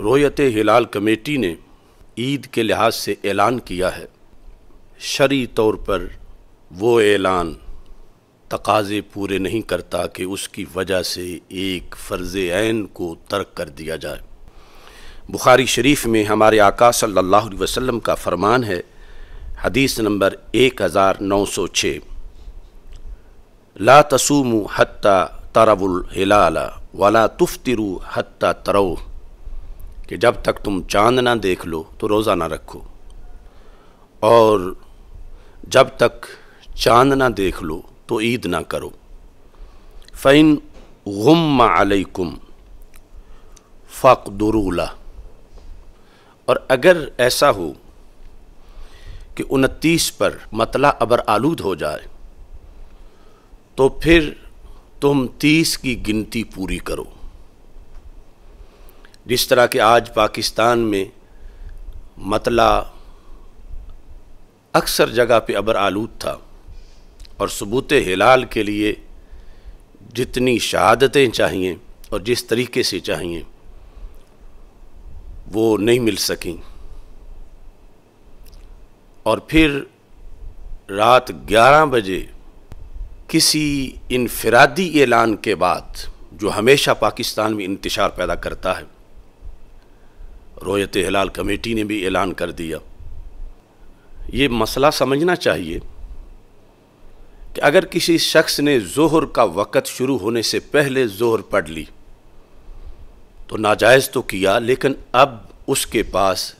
रोयत हिलाल committee ने ईद के लिहाज से ऐलान किया है शरी तौर पर वो ऐलान तकाजे पूरे नहीं करता कि उसकी वजह से एक फ़र्ज़ आन को तर्क कर दिया जाए बुखारी शरीफ में हमारे आका सल्लल्लाहु अलैहि वसल्लम का फरमान है हदीस नंबर एक हज़ार नौ सौ छः ला तसूम हत्ता तरवुल हिलाला वला तुफ्तिरु हत्ता तरव कि जब तक तुम चांद ना देख लो तो रोज़ा ना रखो और जब तक चांद ना देख लो तो ईद ना करो फ़ैन गुम अलैकुम फ़ाकदरूला और अगर ऐसा हो कि उनतीस पर मतला अबर आलूद हो जाए तो फिर तुम तीस की गिनती पूरी करो जिस तरह के आज पाकिस्तान में मतला अक्सर जगह पे अबर आलूद था और सबूत हिलाल के लिए जितनी शहादतें चाहिए और जिस तरीके से चाहिए वो नहीं मिल सकें और फिर रात 11 बजे किसी इनफरादी ऐलान के बाद जो हमेशा पाकिस्तान में इंतशार पैदा करता है रोयत हिलाल कमेटी ने भी ऐलान कर दिया ये मसला समझना चाहिए कि अगर किसी शख्स ने जोहर का वक़्त शुरू होने से पहले जोहर पढ़ ली तो नाजायज़ तो किया लेकिन अब उसके पास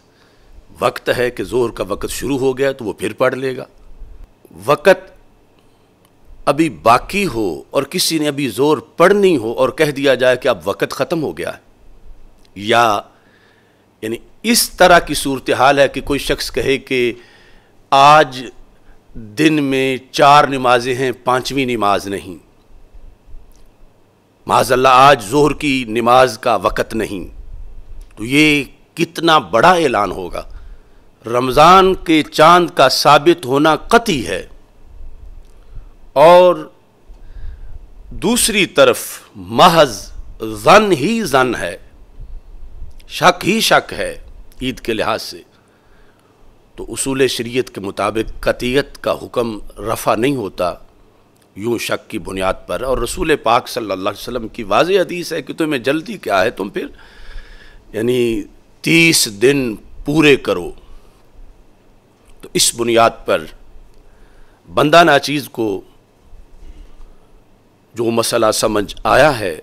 वक्त है कि जोहर का वक़्त शुरू हो गया तो वो फिर पढ़ लेगा वक़्त अभी बाकी हो और किसी ने अभी जोर पढ़नी हो और कह दिया जाए कि अब वक़्त ख़त्म हो गया है या यानी इस तरह की सूरत हाल है कि कोई शख्स कहे कि आज दिन में चार नमाजें हैं पांचवी नमाज नहीं माजल्ला आज जोहर की नमाज का वक़्त नहीं तो ये कितना बड़ा ऐलान होगा रमज़ान के चांद का साबित होना कति है और दूसरी तरफ महज जन ही जन है शक ही शक है ईद के लिहाज से तो उसूल शरीयत के मुताबिक कतियत का हुक्म रफ़ा नहीं होता यूं शक की बुनियाद पर और रसूल पाक सल्लल्लाहु अलैहि वसल्लम की वाज हदीस है कि तुम्हें जल्दी क्या है तुम फिर यानी तीस दिन पूरे करो तो इस बुनियाद पर बंदा नाचीज़ को जो मसला समझ आया है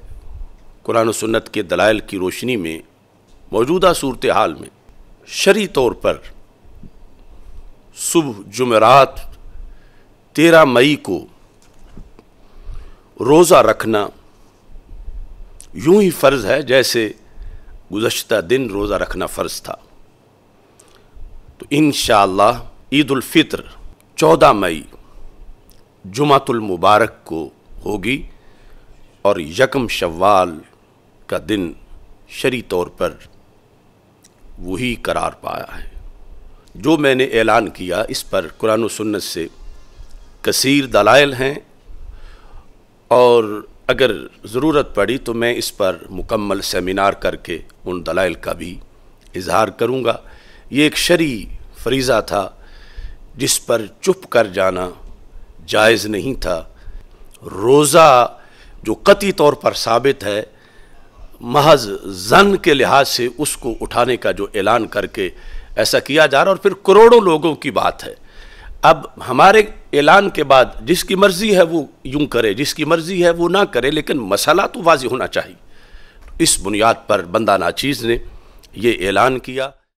कुरान सुन्नत के दलाइल की रोशनी में मौजूदा सूरत हाल में शरी तौर पर सुबह जुमेरात तेरह मई को रोज़ा रखना यूं ही फ़र्ज़ है जैसे गुज्त दिन रोज़ा रखना फ़र्ज़ था तो इन ईदालफ़ितर चौदह मई जुमातुलमुबारक को होगी और यकम शवाल का दिन शरी तौर पर वही करार पाया है जो मैंने ऐलान किया इस पर कुरान सन्नत से कसीर दलाइल हैं और अगर ज़रूरत पड़ी तो मैं इस पर मुकम्मल सेमिनार करके उन दलाइल का भी इजहार करूँगा ये एक शरी फरीज़ा था जिस पर चुप कर जाना जायज़ नहीं था रोज़ा जो कती तौर पर साबित है महज जन के लिहाज से उसको उठाने का जो ऐलान करके ऐसा किया जा रहा और फिर करोड़ों लोगों की बात है अब हमारे ऐलान के बाद जिसकी मर्ज़ी है वो यूं करे जिसकी मर्ज़ी है वो ना करे लेकिन मसाला तो वाजी होना चाहिए इस बुनियाद पर बंदा नाचीज़ ने ये ऐलान किया